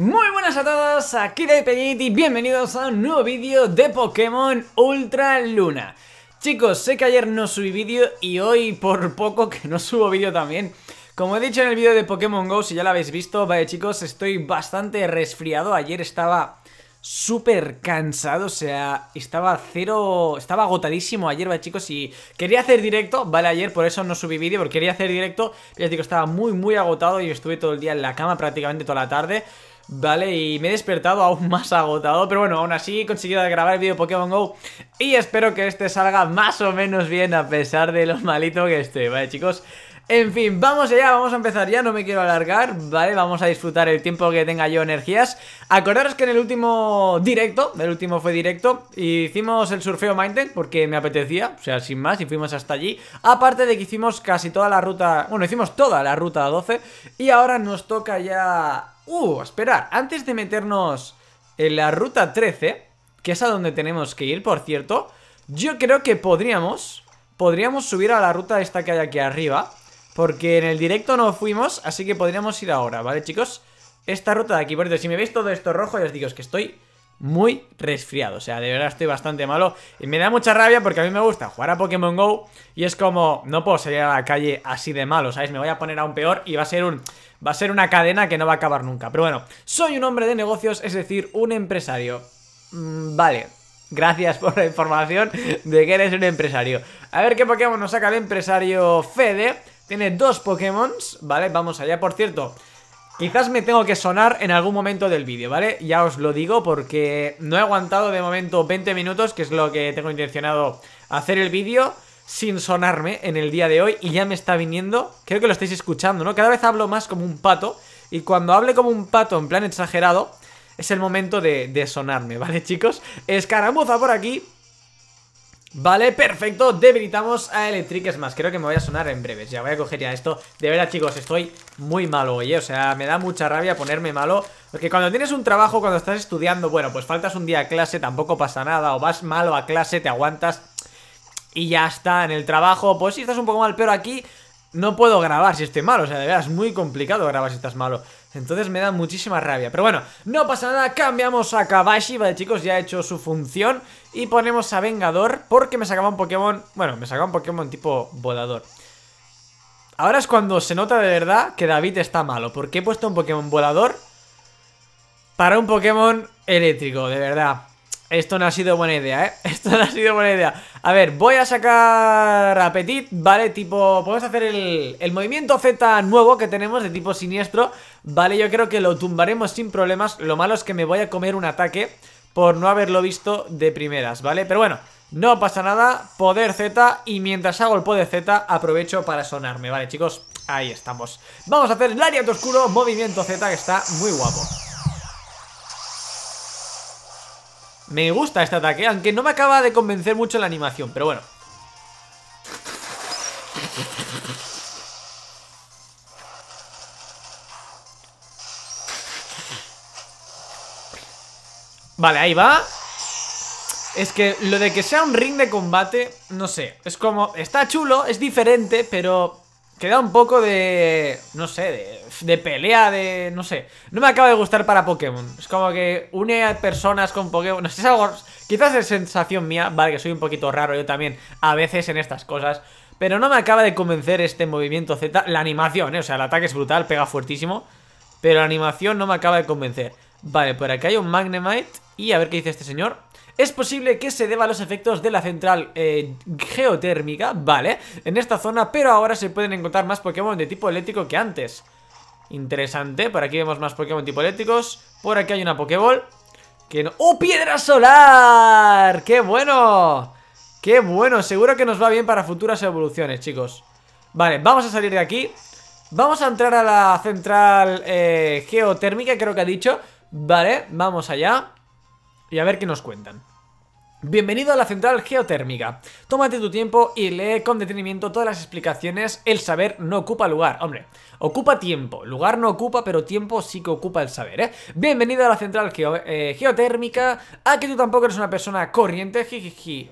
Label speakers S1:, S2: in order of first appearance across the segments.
S1: Muy buenas a todos, aquí de y bienvenidos a un nuevo vídeo de Pokémon Ultra Luna. Chicos, sé que ayer no subí vídeo y hoy por poco que no subo vídeo también. Como he dicho en el vídeo de Pokémon GO, si ya lo habéis visto, vale chicos, estoy bastante resfriado. Ayer estaba súper cansado, o sea, estaba cero, estaba agotadísimo ayer, vale chicos, y quería hacer directo, vale, ayer por eso no subí vídeo, porque quería hacer directo, ya digo, estaba muy muy agotado y estuve todo el día en la cama prácticamente toda la tarde, Vale, y me he despertado aún más agotado Pero bueno, aún así he conseguido grabar el vídeo Pokémon GO Y espero que este salga más o menos bien A pesar de lo malito que esté, vale chicos en fin, vamos allá, vamos a empezar ya, no me quiero alargar, ¿vale? Vamos a disfrutar el tiempo que tenga yo energías. Acordaros que en el último directo, el último fue directo, hicimos el surfeo Mountain porque me apetecía, o sea, sin más, y fuimos hasta allí. Aparte de que hicimos casi toda la ruta, bueno, hicimos toda la ruta 12 y ahora nos toca ya Uh, esperar, antes de meternos en la ruta 13, que es a donde tenemos que ir, por cierto, yo creo que podríamos, podríamos subir a la ruta esta que hay aquí arriba, porque en el directo no fuimos, así que podríamos ir ahora, ¿vale, chicos? Esta ruta de aquí, por cierto, si me veis todo esto rojo, ya os digo, que estoy muy resfriado, o sea, de verdad estoy bastante malo y me da mucha rabia porque a mí me gusta jugar a Pokémon GO y es como, no puedo salir a la calle así de malo, ¿sabes? Me voy a poner aún peor y va a ser un, Va a ser una cadena que no va a acabar nunca. Pero bueno, soy un hombre de negocios, es decir, un empresario. Mm, vale, Gracias por la información de que eres un empresario. A ver qué Pokémon nos saca el empresario Fede. Tiene dos Pokémon, ¿vale? Vamos allá, por cierto. Quizás me tengo que sonar en algún momento del vídeo, ¿vale? Ya os lo digo porque no he aguantado de momento 20 minutos, que es lo que tengo intencionado hacer el vídeo sin sonarme en el día de hoy y ya me está viniendo, creo que lo estáis escuchando, ¿no? Cada vez hablo más como un pato y cuando hable como un pato en plan exagerado es el momento de, sonarme, ¿vale chicos? Escaramuza por aquí. Vale, perfecto, debilitamos a Electric más, creo que me voy a sonar en breves Ya voy a coger ya esto, de verdad chicos, estoy muy malo hoy, ¿eh? o sea, me da mucha rabia ponerme malo Porque cuando tienes un trabajo, cuando estás estudiando Bueno, pues faltas un día a clase, tampoco pasa nada O vas malo a clase, te aguantas y ya está en el trabajo. Pues si estás un poco mal, pero aquí no puedo grabar si estoy malo. O sea, de verdad, es muy complicado grabar si estás malo. Entonces me da muchísima rabia. Pero bueno, no pasa nada, cambiamos a Kabashi, vale chicos, ya ha hecho su función. Y ponemos a Vengador porque me sacaba un Pokémon... Bueno, me sacaba un Pokémon tipo volador. Ahora es cuando se nota de verdad que David está malo, porque he puesto un Pokémon volador para un Pokémon eléctrico, de verdad. Esto no ha sido buena idea, ¿eh? Esto no ha sido buena idea A ver, voy a sacar a ¿vale? Tipo, podemos hacer el, el movimiento Z nuevo que tenemos de tipo siniestro Vale, yo creo que lo tumbaremos sin problemas Lo malo es que me voy a comer un ataque por no haberlo visto de primeras, ¿vale? Pero bueno, no pasa nada Poder Z y mientras hago el poder Z aprovecho para sonarme, ¿vale, chicos? Ahí estamos Vamos a hacer el área de oscuro, movimiento Z que está muy guapo Me gusta este ataque, aunque no me acaba de convencer mucho la animación, pero bueno. Vale, ahí va Es que lo de que sea un ring de combate No sé, es como, está chulo Es diferente, pero queda un poco de, no sé, de, pelea, de, no sé. No me acaba de gustar para Pokémon. Es como que une a personas con Pokémon. No sé, es algo, quizás es sensación mía, vale, que soy un poquito raro yo también a veces en estas cosas. Pero no me acaba de convencer este movimiento Z. La animación, ¿eh? o sea, el ataque es brutal, pega fuertísimo. Pero la animación no me acaba de convencer. Vale, por acá hay un Magnemite. Y a ver qué dice este señor es posible que se deba a los efectos de la central eh, geotérmica, vale, en esta zona, pero ahora se pueden encontrar más Pokémon de tipo eléctrico que antes. Interesante, por aquí vemos más Pokémon tipo eléctricos, por aquí hay una Pokéball, que no... ¡Oh, piedra solar! ¡Qué bueno! ¡Qué bueno! Seguro que nos va bien para futuras evoluciones, chicos. Vale, vamos a salir de aquí. Vamos a entrar a la central eh, geotérmica, creo que ha dicho. Vale, vamos allá y a ver qué nos cuentan. Bienvenido a la central geotérmica. Tómate tu tiempo y lee con detenimiento todas las explicaciones. El saber no ocupa lugar. Hombre, ocupa tiempo. Lugar no ocupa, pero tiempo sí que ocupa el saber, ¿eh? Bienvenido a la central eh, geotérmica. A ah, que tú tampoco eres una persona corriente, jijiji.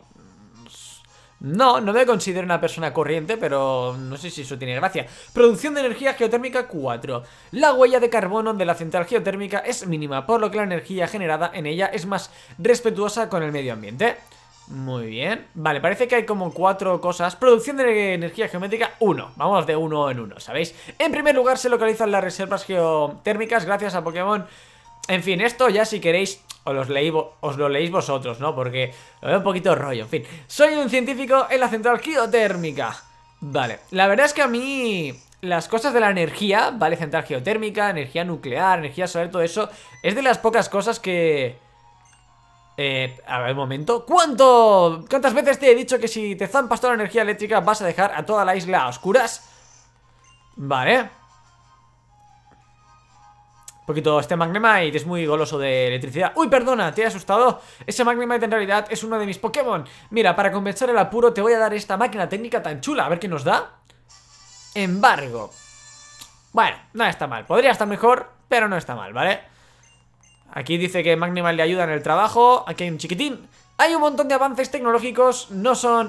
S1: No, no me considero una persona corriente, pero no sé si eso tiene gracia. Producción de energía geotérmica 4. La huella de carbono de la central geotérmica es mínima, por lo que la energía generada en ella es más respetuosa con el medio ambiente. Muy bien. Vale, parece que hay como cuatro cosas. Producción de energía geométrica 1. Vamos de uno en uno, ¿sabéis? En primer lugar se localizan las reservas geotérmicas gracias a Pokémon en fin, esto ya si queréis os, lo leéis vosotros, ¿no? Porque lo veo un poquito rollo, en fin. Soy un científico en la central geotérmica. Vale, la verdad es que a mí las cosas de la energía, ¿vale? Central geotérmica, energía nuclear, energía solar, todo eso, es de las pocas cosas que... Eh, a ver, un momento. ¿Cuánto? ¿Cuántas veces te he dicho que si te zampas toda la energía eléctrica vas a dejar a toda la isla a oscuras? Vale poquito este Magnemite es muy goloso de electricidad ¡Uy, perdona! ¿Te he asustado? Ese Magnemite en realidad es uno de mis Pokémon Mira, para compensar el apuro te voy a dar esta máquina técnica tan chula A ver qué nos da Embargo Bueno, no está mal Podría estar mejor, pero no está mal, ¿vale? Aquí dice que Magnemite le ayuda en el trabajo Aquí hay un chiquitín hay un montón de avances tecnológicos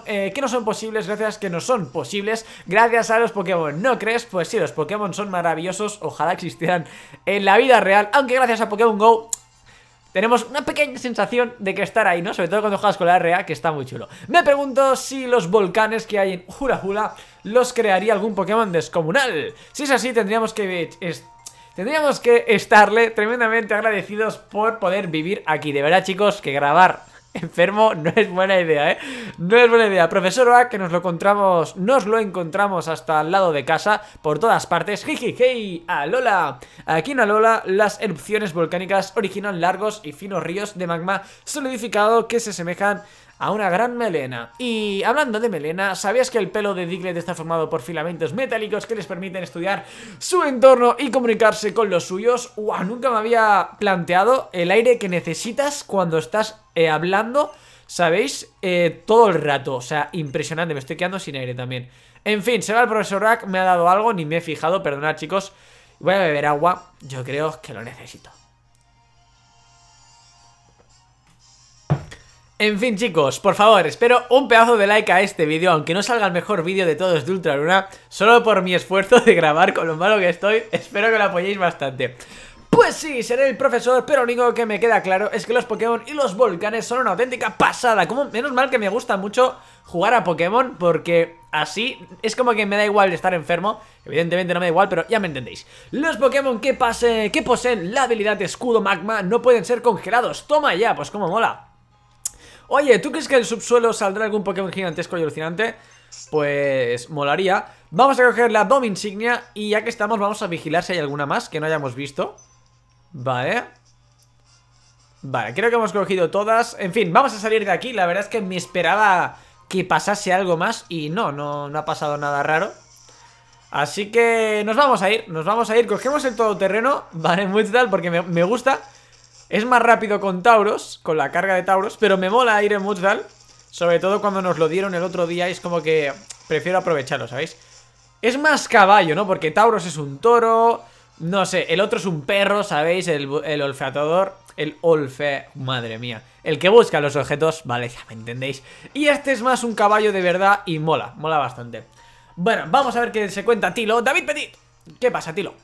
S1: eh, que no son posibles gracias que no son posibles gracias a los Pokémon. ¿No crees? Pues sí, los Pokémon son maravillosos, ojalá existieran en la vida real, aunque gracias a Pokémon GO tenemos una pequeña sensación de que estar ahí, ¿no? Sobre todo cuando juegas con la RA, que está muy chulo. Me pregunto si los volcanes que hay en Hula los crearía algún Pokémon descomunal. Si es así, tendríamos que... Tendríamos que estarle tremendamente agradecidos por poder vivir aquí. De verdad, chicos, que grabar Enfermo no es buena idea, ¿eh? No es buena idea. Profesor A que nos lo encontramos, nos lo encontramos hasta al lado de casa, por todas partes. Jiji, hey, Alola. Aquí en Alola, las erupciones volcánicas originan largos y finos ríos de magma solidificado que se asemejan a una gran melena. Y hablando de melena, ¿sabías que el pelo de Diglett está formado por filamentos metálicos que les permiten estudiar su entorno y comunicarse con los suyos? ¡Wow! Nunca me había planteado el aire que necesitas cuando estás eh, hablando, ¿sabéis? Eh, todo el rato. O sea, impresionante. Me estoy quedando sin aire también. En fin, se va el profesor Rack, me ha dado algo, ni me he fijado. Perdonad, chicos. Voy a beber agua. Yo creo que lo necesito. En fin chicos, por favor, espero un pedazo de like a este vídeo, aunque no salga el mejor vídeo de todos de Ultra Luna solo por mi esfuerzo de grabar con lo malo que estoy, espero que lo apoyéis bastante. Pues sí, seré el profesor, pero lo único que me queda claro es que los Pokémon y los volcanes son una auténtica pasada, como menos mal que me gusta mucho jugar a Pokémon porque así es como que me da igual estar enfermo, evidentemente no me da igual, pero ya me entendéis. Los Pokémon que, que poseen la habilidad de escudo magma no pueden ser congelados, toma ya, pues como mola. Oye, ¿tú crees que el subsuelo saldrá algún Pokémon gigantesco y alucinante? Pues molaría Vamos a coger la Dom Insignia Y ya que estamos vamos a vigilar si hay alguna más Que no hayamos visto Vale Vale, creo que hemos cogido todas En fin, vamos a salir de aquí La verdad es que me esperaba que pasase algo más Y no, no, no ha pasado nada raro Así que nos vamos a ir Nos vamos a ir, cogemos el todoterreno Vale, muy tal, porque me, me gusta es más rápido con Tauros, con la carga de Tauros, pero me mola aire en Sobre todo cuando nos lo dieron el otro día, es como que prefiero aprovecharlo, ¿sabéis? Es más caballo, ¿no? Porque Tauros es un toro, no sé, el otro es un perro, ¿sabéis? El, el el olfe... Madre mía. El que busca los objetos, vale, ya me entendéis. Y este es más un caballo de verdad y mola, mola bastante. Bueno, vamos a ver qué se cuenta Tilo. David Petit, ¿qué pasa, Tilo?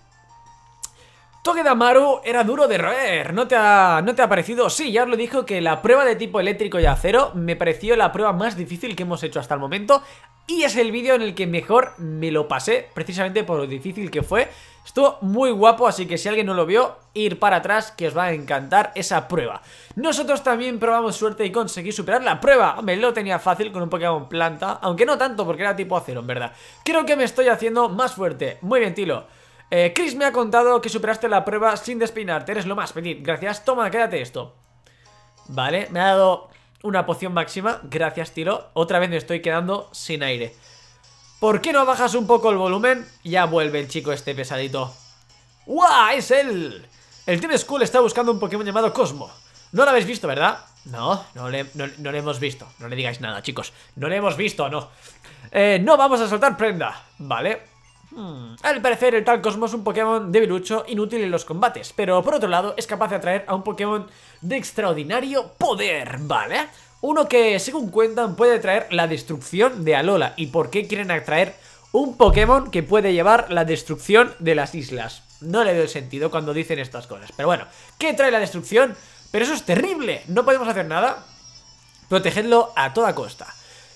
S1: de Amaru era duro de roer, ¿no te, ha, ¿no te ha parecido? Sí, ya os lo dijo que la prueba de tipo eléctrico y acero me pareció la prueba más difícil que hemos hecho hasta el momento y es el vídeo en el que mejor me lo pasé, precisamente por lo difícil que fue. Estuvo muy guapo, así que si alguien no lo vio, ir para atrás, que os va a encantar esa prueba. Nosotros también probamos suerte y conseguí superar la prueba. Hombre, lo tenía fácil con un Pokémon planta, aunque no tanto porque era tipo acero, en verdad. Creo que me estoy haciendo más fuerte. Muy bien, Tilo. Eh, Chris me ha contado que superaste la prueba sin despeinarte. Eres lo más, feliz. Gracias. Toma, quédate esto. Vale, me ha dado una poción máxima. Gracias, tiro. Otra vez me estoy quedando sin aire. ¿Por qué no bajas un poco el volumen? Ya vuelve el chico este pesadito. ¡Guau! ¡Es él! El Team School está buscando un Pokémon llamado Cosmo. No lo habéis visto, ¿verdad? No, no le, hemos visto. No le digáis nada, chicos. No le hemos visto, no. Eh, no vamos a soltar prenda. Vale. Hmm. Al parecer, el tal Cosmos es un Pokémon debilucho, inútil en los combates, pero por otro lado es capaz de atraer a un Pokémon de extraordinario poder, ¿vale? Uno que, según cuentan, puede traer la destrucción de Alola. ¿Y por qué quieren atraer un Pokémon que puede llevar la destrucción de las islas? No le doy sentido cuando dicen estas cosas. Pero bueno, ¿qué trae la destrucción? Pero eso es terrible, no podemos hacer nada. Protegedlo a toda costa.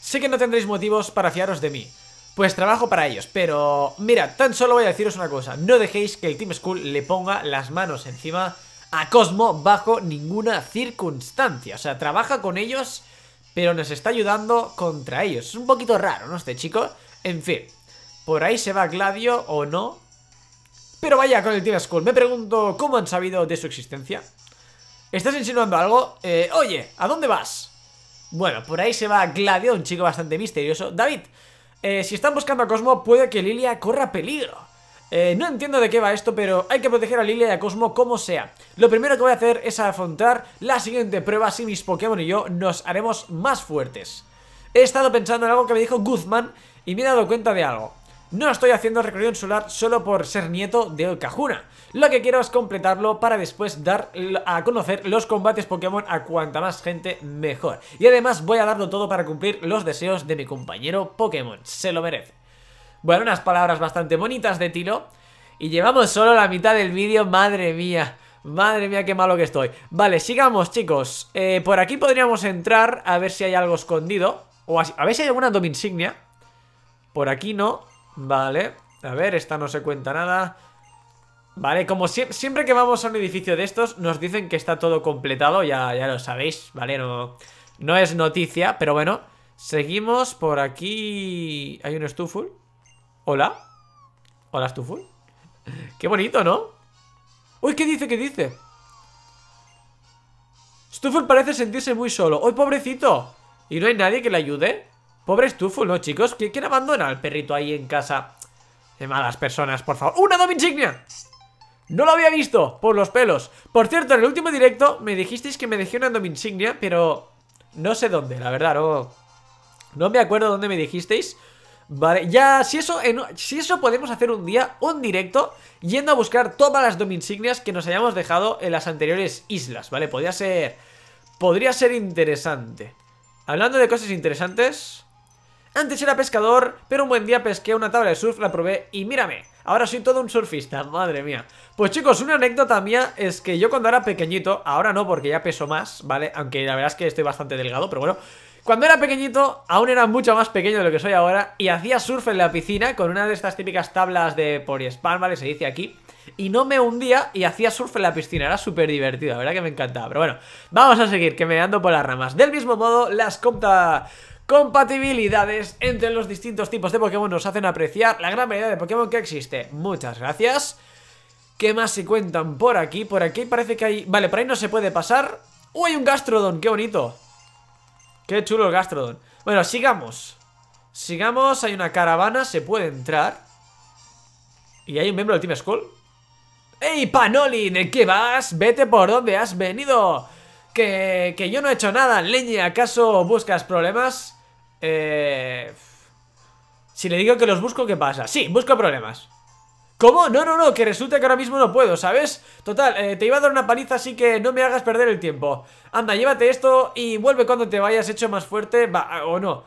S1: Sé que no tendréis motivos para fiaros de mí, pues trabajo para ellos. Pero mira, tan solo voy a deciros una cosa. No dejéis que el Team Skull le ponga las manos encima a Cosmo bajo ninguna circunstancia. O sea, trabaja con ellos, pero nos está ayudando contra ellos. Es un poquito raro, ¿no? Este chico. En fin, por ahí se va Gladio o no. Pero vaya con el Team Skull. Me pregunto cómo han sabido de su existencia. ¿Estás insinuando algo? Eh, oye, ¿a dónde vas? Bueno, por ahí se va Gladio, un chico bastante misterioso. David, eh, si están buscando a Cosmo, puede que Lilia corra peligro. Eh, no entiendo de qué va esto, pero hay que proteger a Lilia y a Cosmo como sea. Lo primero que voy a hacer es afrontar la siguiente prueba si mis Pokémon y yo nos haremos más fuertes. He estado pensando en algo que me dijo Guzmán y me he dado cuenta de algo. No estoy haciendo recorrido insular solo por ser nieto de Okajuna. Lo que quiero es completarlo para después dar a conocer los combates Pokémon a cuanta más gente mejor. Y además voy a darlo todo para cumplir los deseos de mi compañero Pokémon. Se lo merece. Bueno, unas palabras bastante bonitas de Tilo. Y llevamos solo la mitad del vídeo, madre mía. Madre mía, qué malo que estoy. Vale, sigamos, chicos. Eh, por aquí podríamos entrar a ver si hay algo escondido. O a, a ver si hay alguna dominsignia. Por aquí no. Vale, a ver, esta no se cuenta nada Vale, como siempre que vamos a un edificio de estos Nos dicen que está todo completado, ya, ya lo sabéis, vale, no, no es noticia Pero bueno, seguimos por aquí Hay un Stuful Hola Hola Stuful Qué bonito, ¿no? Uy, ¿qué dice? ¿Qué dice? Stuful parece sentirse muy solo ¡Uy, pobrecito! ¿Y no hay nadie que le ayude? Pobre estufo, ¿no, chicos? ¿Quién abandona al perrito ahí en casa? De malas personas, por favor. ¡Una Dominsignia! No lo había visto, por los pelos Por cierto, en el último directo me dijisteis que me dejé una Dominsignia, insignia Pero no sé dónde, la verdad, no No me acuerdo dónde me dijisteis Vale, ya, si eso, si eso podemos hacer un día, un directo Yendo a buscar todas las Dominsignias insignias que nos hayamos dejado en las anteriores islas, ¿vale? Podría ser, podría ser interesante Hablando de cosas interesantes antes era pescador, pero un buen día pesqué una tabla de surf, la probé y mírame, ahora soy todo un surfista, madre mía. Pues chicos, una anécdota mía es que yo cuando era pequeñito, ahora no porque ya peso más, ¿vale? Aunque la verdad es que estoy bastante delgado, pero bueno... Cuando era pequeñito, aún era mucho más pequeño de lo que soy ahora y hacía surf en la piscina con una de estas típicas tablas de poliespan, ¿vale? Se dice aquí. Y no me hundía y hacía surf en la piscina, era súper divertido, la verdad que me encantaba. Pero bueno, vamos a seguir, que me ando por las ramas. Del mismo modo, las compta compatibilidades entre los distintos tipos de Pokémon nos hacen apreciar la gran variedad de Pokémon que existe. Muchas gracias. ¿Qué más se cuentan por aquí? Por aquí parece que hay... Vale, por ahí no se puede pasar. ¡Uh, hay un Gastrodon! ¡Qué bonito! ¡Qué chulo el Gastrodon! Bueno, sigamos. Sigamos, hay una caravana, se puede entrar. ¿Y hay un miembro del Team Skull? ¡Ey, Panoli! ¿De qué vas? ¡Vete por donde has venido! Que, que yo no he hecho nada, Leña, ¿Acaso buscas problemas? Eh... Si le digo que los busco, ¿qué pasa? Sí, busco problemas ¿Cómo? No, no, no, que resulta que ahora mismo no puedo, ¿sabes? Total, eh, te iba a dar una paliza, así que no me hagas perder el tiempo Anda, llévate esto y vuelve cuando te vayas hecho más fuerte ah, O no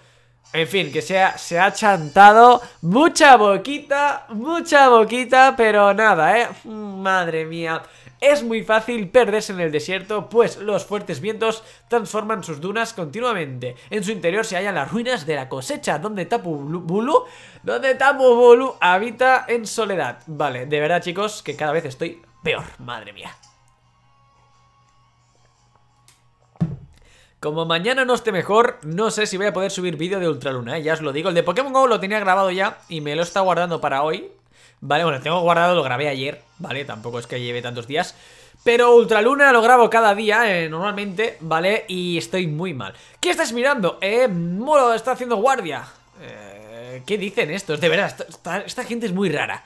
S1: en fin, que se se ha chantado mucha boquita, mucha boquita, pero nada, ¿eh? Madre mía es muy fácil perderse en el desierto, pues los fuertes vientos transforman sus dunas continuamente. En su interior se hallan las ruinas de la cosecha, donde Tapu Bulu, donde Tapu Bulu habita en soledad. Vale, de verdad chicos, que cada vez estoy peor, madre mía. Como mañana no esté mejor, no sé si voy a poder subir vídeo de Ultraluna, ¿eh? ya os lo digo. El de Pokémon GO lo tenía grabado ya y me lo está guardando para hoy, Vale, bueno, tengo guardado, lo grabé ayer, ¿vale? Tampoco es que lleve tantos días. Pero Ultraluna lo grabo cada día, eh, normalmente, ¿vale? Y estoy muy mal. ¿Qué estás mirando? Eh, Moro está haciendo guardia. Eh, ¿Qué dicen estos? De verdad, esta, gente es muy rara.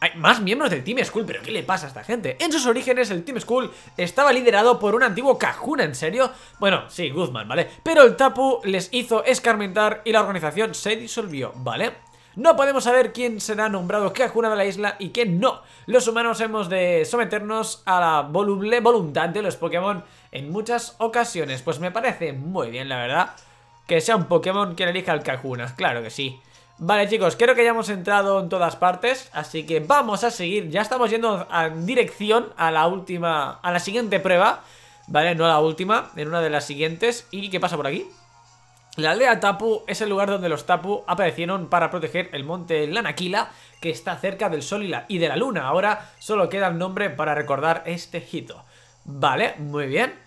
S1: Hay más miembros del Team School, pero ¿qué le pasa a esta gente? En sus orígenes, el Team School estaba liderado por un antiguo Cajuna, ¿en serio? Bueno, sí, Guzmán, ¿vale? Pero el Tapu les hizo escarmentar y la organización se disolvió, ¿vale? No podemos saber quién será nombrado Cajuna de la isla y quién no. Los humanos hemos de someternos a la voluble voluntad de los Pokémon en muchas ocasiones. Pues me parece muy bien, la verdad, que sea un Pokémon quien elija al el Claro que sí. Vale chicos, creo que ya hemos entrado en todas partes, así que vamos a seguir, ya estamos yendo en dirección a la última, a la siguiente prueba, vale, no a la última, en una de las siguientes, ¿y qué pasa por aquí? La aldea Tapu es el lugar donde los Tapu aparecieron para proteger el monte Lanaquila, que está cerca del sol y, de la luna. Ahora solo queda el nombre para recordar este hito. Vale, muy bien.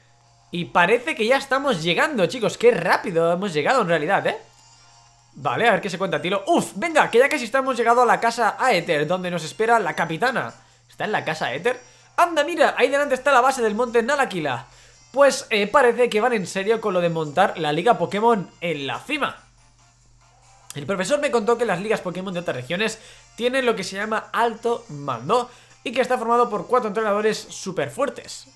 S1: Y parece que ya estamos llegando, chicos. Qué rápido hemos llegado en realidad, ¿eh? Vale, a ver qué se cuenta Tilo. ¡Uf! Venga, que ya casi estamos llegando a la casa Aether, donde nos espera la capitana. ¿Está en la casa Aether? ¡Anda, mira! Ahí delante está la base del monte Nalakila pues eh, parece que van en serio con lo de montar la liga Pokémon en la cima. El profesor me contó que las ligas Pokémon de otras regiones tienen lo que se llama alto mando y que está formado por cuatro entrenadores súper fuertes.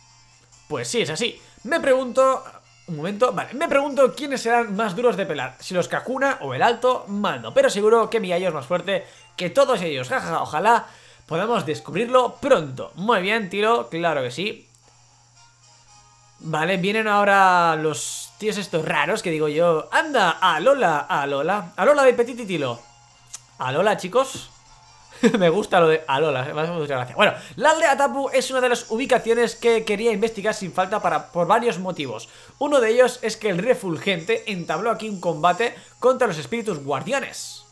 S1: Pues sí, es así. Me pregunto... Un momento, vale, me pregunto quiénes serán más duros de pelar, si los Kakuna o el alto mando, pero seguro que mi es más fuerte que todos ellos, jaja, ojalá podamos descubrirlo pronto. Muy bien, tiro, claro que sí. Vale, vienen ahora los tíos estos raros que digo yo. ¡Anda! ¡Alola! ¡Alola! ¡Alola de Petititilo! ¡Alola, chicos! me gusta lo de Alola, me hace mucha gracia. Bueno, la aldea Tapu es una de las ubicaciones que quería investigar sin falta para, por varios motivos. Uno de ellos es que el refulgente entabló aquí un combate contra los espíritus guardianes.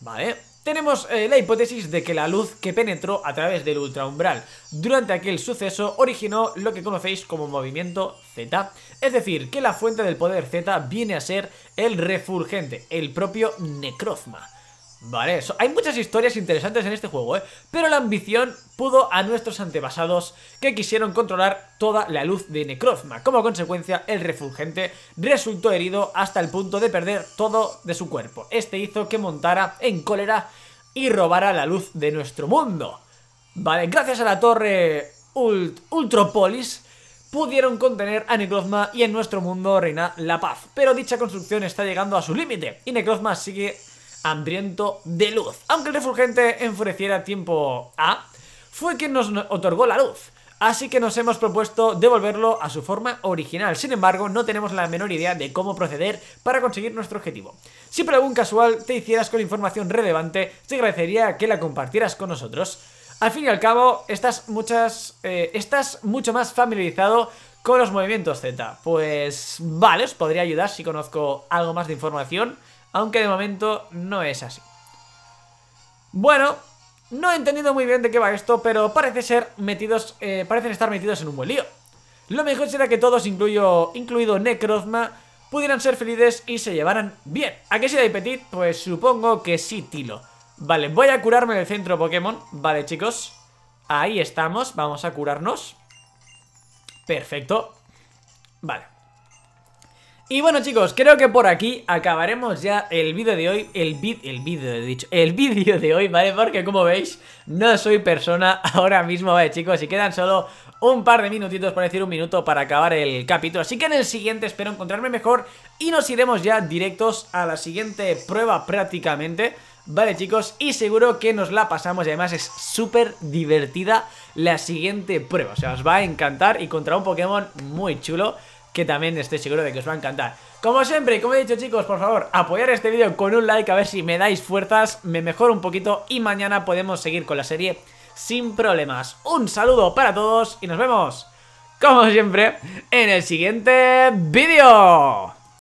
S1: Vale, tenemos eh, la hipótesis de que la luz que penetró a través del ultraumbral durante aquel suceso originó lo que conocéis como movimiento Z, es decir, que la fuente del poder Z viene a ser el refulgente, el propio necrozma. Vale, eso. hay muchas historias interesantes en este juego, ¿eh? Pero la ambición pudo a nuestros antepasados que quisieron controlar toda la luz de Necrozma. Como consecuencia, el refulgente resultó herido hasta el punto de perder todo de su cuerpo. Este hizo que montara en cólera y robara la luz de nuestro mundo. Vale, gracias a la torre Ultropolis pudieron contener a Necrozma y en nuestro mundo reina la paz. Pero dicha construcción está llegando a su límite y Necrozma sigue hambriento de luz. Aunque el refulgente enfureciera tiempo A, fue quien nos otorgó la luz. Así que nos hemos propuesto devolverlo a su forma original. Sin embargo, no tenemos la menor idea de cómo proceder para conseguir nuestro objetivo. Si por algún casual te hicieras con información relevante, te agradecería que la compartieras con nosotros. Al fin y al cabo, estás, muchas, eh, estás mucho más familiarizado con los movimientos Z. Pues vale, os podría ayudar si conozco algo más de información aunque de momento no es así. Bueno, no he entendido muy bien de qué va esto, pero parece ser metidos, eh, parecen estar metidos en un buen lío. Lo mejor será que todos, incluido Necrozma, pudieran ser felices y se llevaran bien. ¿A qué si de Petit? Pues supongo que sí, Tilo. Vale, voy a curarme del centro Pokémon. Vale, chicos. Ahí estamos, vamos a curarnos. Perfecto. Vale. Y bueno chicos, creo que por aquí acabaremos ya el vídeo de hoy, el vídeo, el vídeo dicho, el vídeo de hoy, ¿vale? Porque como veis, no soy persona ahora mismo, ¿vale chicos? Y quedan solo un par de minutitos, por decir un minuto, para acabar el capítulo. Así que en el siguiente espero encontrarme mejor y nos iremos ya directos a la siguiente prueba prácticamente. Vale chicos, y seguro que nos la pasamos y además es súper divertida la siguiente prueba. O sea, os va a encantar y contra un Pokémon muy chulo que también estoy seguro de que os va a encantar. Como siempre, como he dicho chicos, por favor, apoyar este vídeo con un like, a ver si me dais fuerzas, me mejoro un poquito y mañana podemos seguir con la serie sin problemas. Un saludo para todos y nos vemos, como siempre, en el siguiente vídeo.